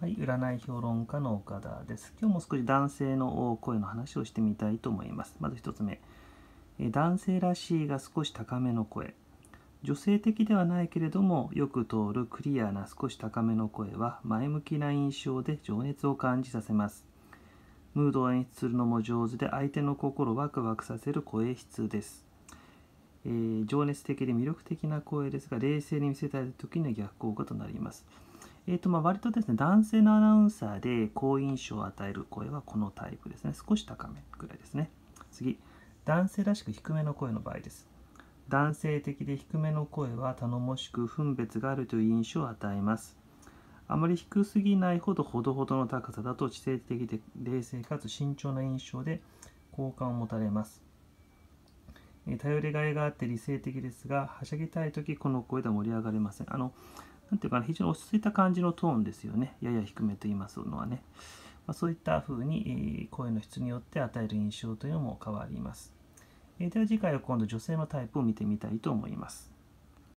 はい、占い評論家の岡田です。今日も少し男性の声の話をしてみたいと思います。まず1つ目、男性らしいが少し高めの声。女性的ではないけれども、よく通るクリアな少し高めの声は前向きな印象で情熱を感じさせます。ムードを演出するのも上手で相手の心をワクワクさせる声質です。えー、情熱的で魅力的な声ですが、冷静に見せたい時には逆効果となります。えーとまあ、割とですね、男性のアナウンサーで好印象を与える声はこのタイプですね。少し高めぐらいですね。次、男性らしく低めの声の場合です。男性的で低めの声は頼もしく分別があるという印象を与えます。あまり低すぎないほどほどほどの高さだと知性的で冷静かつ慎重な印象で好感を持たれます。頼りがいがあって理性的ですが、はしゃぎたいときこの声では盛り上がれません。あのなんていうかな、非常に落ち着いた感じのトーンですよね。やや低めと言いますのはね。まあ、そういった風に、え声の質によって与える印象というのも変わります。えでは次回は今度女性のタイプを見てみたいと思います。